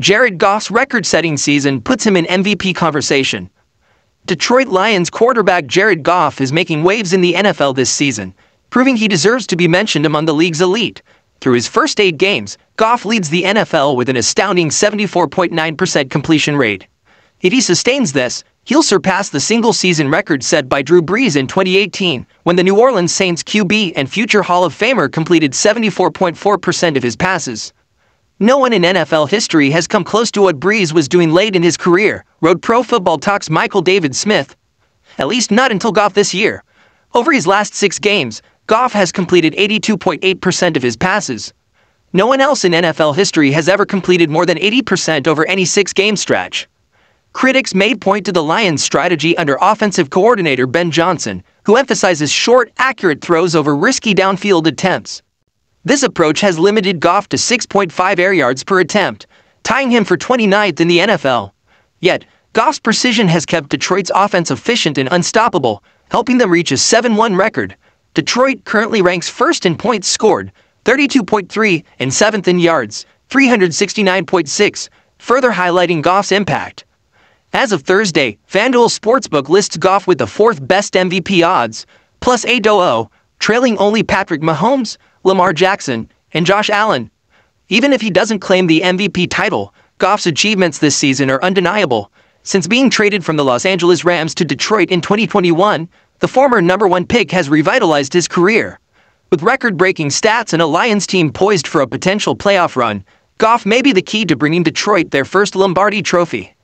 Jared Goff's record-setting season puts him in MVP conversation. Detroit Lions quarterback Jared Goff is making waves in the NFL this season, proving he deserves to be mentioned among the league's elite. Through his first eight games, Goff leads the NFL with an astounding 74.9% completion rate. If he sustains this, he'll surpass the single-season record set by Drew Brees in 2018, when the New Orleans Saints QB and future Hall of Famer completed 74.4% of his passes. No one in NFL history has come close to what Breeze was doing late in his career, wrote Pro Football Talk's Michael David Smith. At least not until Goff this year. Over his last six games, Goff has completed 82.8% of his passes. No one else in NFL history has ever completed more than 80% over any six game stretch. Critics may point to the Lions' strategy under offensive coordinator Ben Johnson, who emphasizes short, accurate throws over risky downfield attempts. This approach has limited Goff to 6.5 air yards per attempt, tying him for 29th in the NFL. Yet, Goff's precision has kept Detroit's offense efficient and unstoppable, helping them reach a 7-1 record. Detroit currently ranks first in points scored, 32.3, and 7th in yards, 369.6, further highlighting Goff's impact. As of Thursday, FanDuel Sportsbook lists Goff with the fourth best MVP odds, plus 8.00, trailing only Patrick Mahomes, Lamar Jackson, and Josh Allen. Even if he doesn't claim the MVP title, Goff's achievements this season are undeniable. Since being traded from the Los Angeles Rams to Detroit in 2021, the former number one pick has revitalized his career. With record-breaking stats and a Lions team poised for a potential playoff run, Goff may be the key to bringing Detroit their first Lombardi trophy.